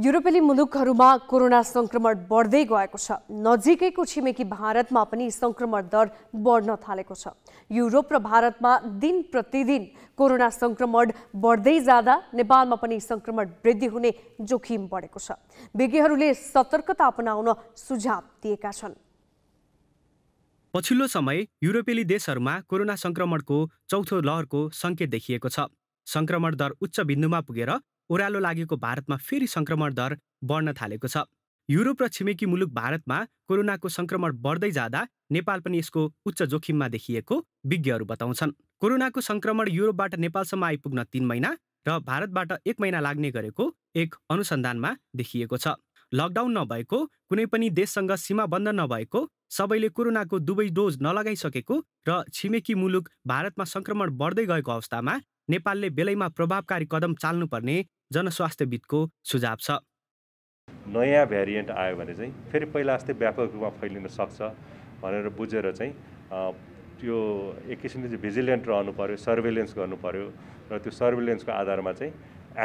युरोपेली मुलुकहरूमा कोरोना सङ्क्रमण बढ्दै गएको छ नजिकैको छिमेकी भारतमा पनि सङ्क्रमण दर बढ्न थालेको छ युरोप र भारतमा दिन प्रतिदिन कोरोना सङ्क्रमण बढ्दै जाँदा नेपालमा पनि सङ्क्रमण वृद्धि हुने जोखिम बढेको छ विज्ञहरूले सतर्कता अपनाउन सुझाव दिएका छन् पछिल्लो समय युरोपेली देशहरूमा कोरोना सङ्क्रमणको चौथो लहरको सङ्केत देखिएको छ सङ्क्रमण दर उच्च बिन्दुमा पुगेर ओह्रालो लागेको भारतमा फेरि सङ्क्रमण दर बढ्न थालेको छ युरोप र छिमेकी मुलुक भारतमा कोरोनाको सङ्क्रमण बढ्दै जाँदा नेपाल पनि यसको उच्च जोखिममा देखिएको विज्ञहरू बताउँछन् कोरोनाको सङ्क्रमण युरोपबाट नेपालसम्म आइपुग्न तिन महिना र भारतबाट एक महिना लाग्ने गरेको एक अनुसन्धानमा देखिएको छ लकडाउन नभएको कुनै पनि देशसँग सीमा बन्द नभएको सबैले कोरोनाको दुवै डोज नलगाइसकेको र छिमेकी मुलुक भारतमा सङ्क्रमण बढ्दै गएको अवस्थामा नेपालले बेलैमा प्रभावकारी कदम चाल्नुपर्ने जनस्वास्थ्यविदको सुझाव छ नयाँ भेरिएन्ट आयो भने चाहिँ फेरि पहिला जस्तै व्यापक रूपमा फैलिन सक्छ भनेर बुझेर चाहिँ त्यो एक किसिमले चाहिँ भिजिलेन्ट रहनु पऱ्यो सर्भेलेन्स गर्नु पऱ्यो र त्यो सर्भेलेन्सको आधारमा चाहिँ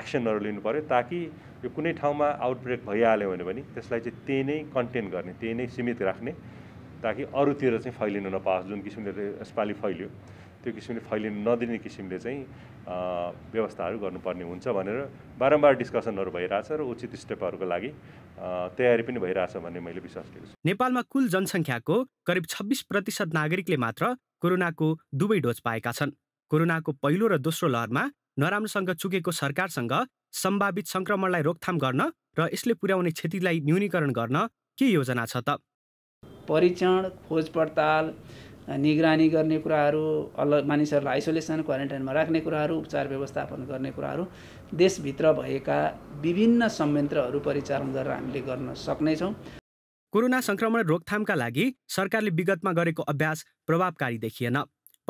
एक्सनहरू लिनु पऱ्यो ताकि यो कुनै ठाउँमा आउटब्रेक भइहाल्यो भने पनि त्यसलाई चाहिँ त्यही नै कन्टेन गर्ने त्यही नै सीमित राख्ने ताकि अरूतिर चाहिँ फैलिनु नपाओस् जुन किसिमले यसपालि फैलियो त्यो किसिमले फैलिनु नदिने किसिमले चाहिँ व्यवस्थाहरू गर्नुपर्ने हुन्छ भनेर बारम्बार डिस्कसनहरू भइरहेछ र उचित स्टेपहरूको लागि तयारी पनि भइरहेछ भन्ने मैले विश्वास लिएको छु नेपालमा कुल जनसङ्ख्याको करिब छब्बिस प्रतिशत नागरिकले मात्र कोरोनाको दुवै डोज पाएका छन् कोरोनाको पहिलो र दोस्रो लहरमा नराम्रोसँग चुकेको सरकारसँग सम्भावित सङ्क्रमणलाई रोकथाम गर्न र यसले पुर्याउने क्षतिलाई न्यूनीकरण गर्न के योजना छ त परीक्षण खोज पडताल निगरानी गर्ने कुराहरू अलग मानिसहरूलाई आइसोलेसन क्वारेन्टाइनमा राख्ने कुराहरू उपचार व्यवस्थापन गर्ने कुराहरू देशभित्र भएका विभिन्न संयन्त्रहरू परिचालन गरेर हामीले गर्न सक्नेछौँ कोरोना सङ्क्रमण रोकथामका लागि सरकारले विगतमा गरेको अभ्यास प्रभावकारी देखिएन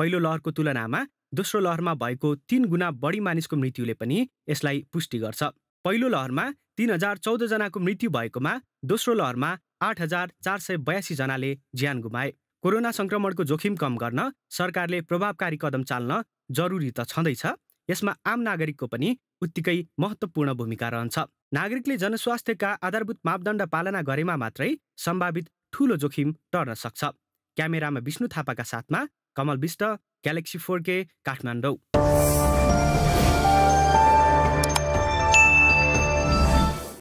पहिलो लहरको तुलनामा दोस्रो लहरमा भएको तिन गुणा बढी मानिसको मृत्युले पनि यसलाई पुष्टि गर्छ पहिलो लहरमा तिन हजार चौधजनाको मृत्यु भएकोमा दोस्रो लहरमा आठ हजार चार सय बयासीजनाले ज्यान गुमाए कोरोना सङ्क्रमणको जोखिम कम गर्न सरकारले प्रभावकारी कदम चाल्न जरुरी त छँदैछ यसमा आम नागरिकको पनि उत्तिकै महत्त्वपूर्ण भूमिका रहन्छ नागरिकले जनस्वास्थ्यका आधारभूत मापदण्ड पालना गरेमा मात्रै सम्भावित ठुलो जोखिम टर्न सक्छ क्यामेरामा विष्णु थापाका साथमा कमल विष्ट ग्यालेक्सी फोर के काठमाडौँ